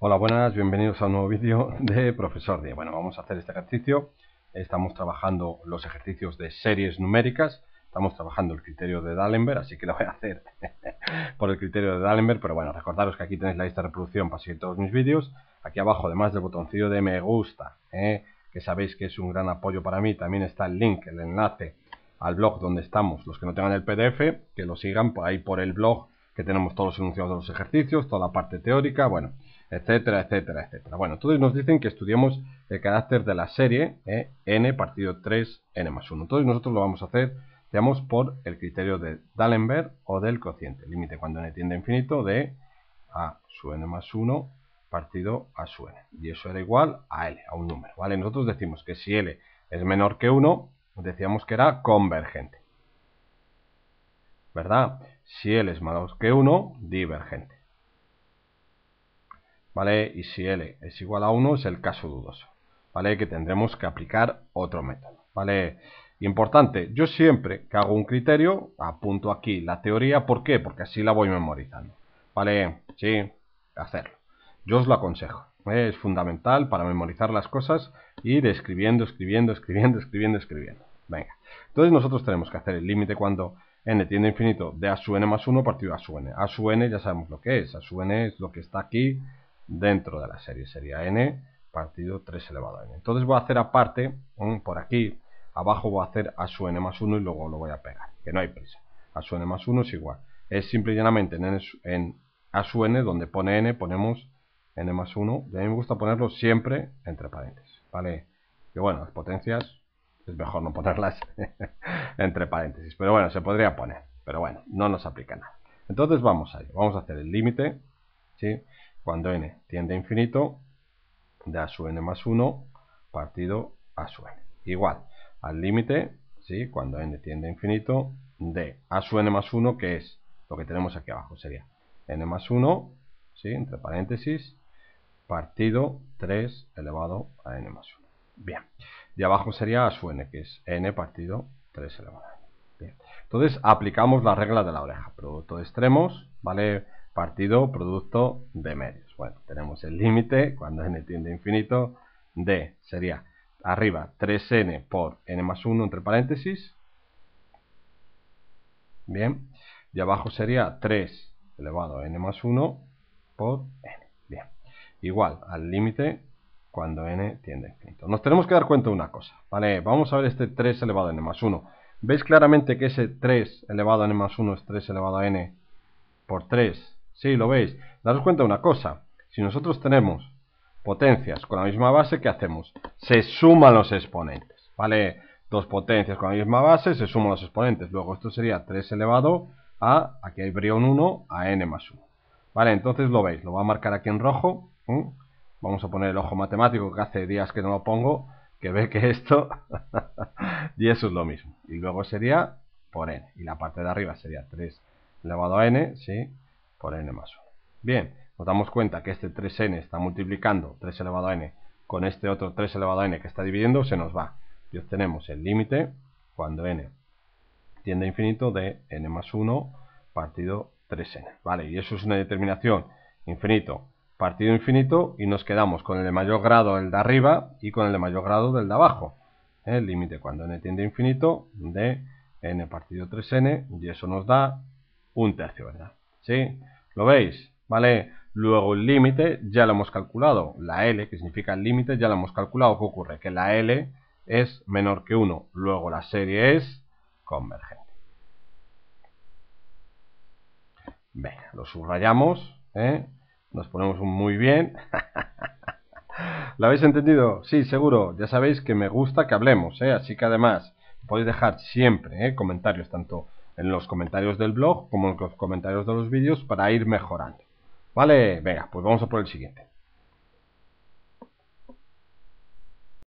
Hola, buenas, bienvenidos a un nuevo vídeo de Profesor Díaz. Bueno, vamos a hacer este ejercicio. Estamos trabajando los ejercicios de series numéricas. Estamos trabajando el criterio de D'Alembert, así que lo voy a hacer por el criterio de Dallenberg, Pero bueno, recordaros que aquí tenéis la lista de reproducción para seguir todos mis vídeos. Aquí abajo, además del botoncillo de me gusta, ¿eh? que sabéis que es un gran apoyo para mí, también está el link, el enlace al blog donde estamos. Los que no tengan el PDF, que lo sigan por ahí por el blog, que tenemos todos los enunciados de los ejercicios, toda la parte teórica. Bueno, etcétera, etcétera, etcétera. Bueno, entonces nos dicen que estudiemos el carácter de la serie eh, n partido 3, n más 1. Entonces nosotros lo vamos a hacer, digamos, por el criterio de D'Alembert o del cociente, límite cuando n tiende a infinito de a su n más 1 partido a su n. Y eso era igual a l, a un número, ¿vale? Nosotros decimos que si l es menor que 1, decíamos que era convergente. ¿Verdad? Si l es menor que 1, divergente. ¿vale? Y si L es igual a 1 es el caso dudoso, ¿vale? Que tendremos que aplicar otro método, ¿vale? Importante, yo siempre que hago un criterio, apunto aquí la teoría, ¿por qué? Porque así la voy memorizando, ¿vale? Sí, hacerlo. Yo os lo aconsejo, ¿eh? es fundamental para memorizar las cosas, ir escribiendo, escribiendo, escribiendo, escribiendo, escribiendo. Venga, entonces nosotros tenemos que hacer el límite cuando n tiende a infinito de a sub n más 1 partido a sub n. a sub n ya sabemos lo que es, a sub n es lo que está aquí dentro de la serie sería n partido 3 elevado a n. Entonces voy a hacer aparte, por aquí, abajo voy a hacer a su n más 1 y luego lo voy a pegar, que no hay prisa. A su n más 1 es igual. Es simple y llanamente en, a su n, donde pone n, ponemos n más 1. Y a mí me gusta ponerlo siempre entre paréntesis, ¿vale? Que bueno, las potencias es mejor no ponerlas entre paréntesis. Pero bueno, se podría poner. Pero bueno, no nos aplica nada. Entonces vamos a ello. Vamos a hacer el límite, ¿sí? Cuando n tiende a infinito, de a su n más 1 partido a su n. Igual al límite, ¿sí? cuando n tiende a infinito, de a su n más 1, que es lo que tenemos aquí abajo, sería n más 1, ¿sí? entre paréntesis, partido 3 elevado a n más 1. Bien, de abajo sería a su n, que es n partido 3 elevado a n. Bien. Entonces aplicamos la regla de la oreja, producto de extremos, ¿vale? partido producto de medios. Bueno, tenemos el límite cuando n tiende a infinito de, sería arriba 3n por n más 1 entre paréntesis. Bien, y abajo sería 3 elevado a n más 1 por n. Bien, igual al límite cuando n tiende a infinito. Nos tenemos que dar cuenta de una cosa, ¿vale? Vamos a ver este 3 elevado a n más 1. ¿Veis claramente que ese 3 elevado a n más 1 es 3 elevado a n por 3 Sí, lo veis. Daros cuenta de una cosa. Si nosotros tenemos potencias con la misma base, ¿qué hacemos? Se suman los exponentes, ¿vale? Dos potencias con la misma base, se suman los exponentes. Luego esto sería 3 elevado a, aquí hay un 1, a n más 1. Vale, entonces lo veis, lo va a marcar aquí en rojo. Vamos a poner el ojo matemático, que hace días que no lo pongo, que ve que esto... y eso es lo mismo. Y luego sería por n. Y la parte de arriba sería 3 elevado a n, ¿sí? por n más 1. Bien, nos damos cuenta que este 3n está multiplicando 3 elevado a n con este otro 3 elevado a n que está dividiendo, se nos va. Y obtenemos el límite cuando n tiende a infinito de n más 1 partido 3n. Vale, y eso es una determinación infinito partido infinito y nos quedamos con el de mayor grado el de arriba y con el de mayor grado del de abajo. El límite cuando n tiende a infinito de n partido 3n y eso nos da un tercio, ¿verdad? ¿sí? ¿Lo veis? ¿Vale? Luego el límite ya lo hemos calculado. La L, que significa el límite, ya lo hemos calculado. ¿Qué ocurre? Que la L es menor que 1. Luego la serie es convergente. Venga, lo subrayamos. ¿eh? Nos ponemos muy bien. ¿Lo habéis entendido? Sí, seguro. Ya sabéis que me gusta que hablemos. ¿eh? Así que además podéis dejar siempre ¿eh? comentarios tanto en los comentarios del blog como en los comentarios de los vídeos para ir mejorando. Vale, venga, pues vamos a por el siguiente.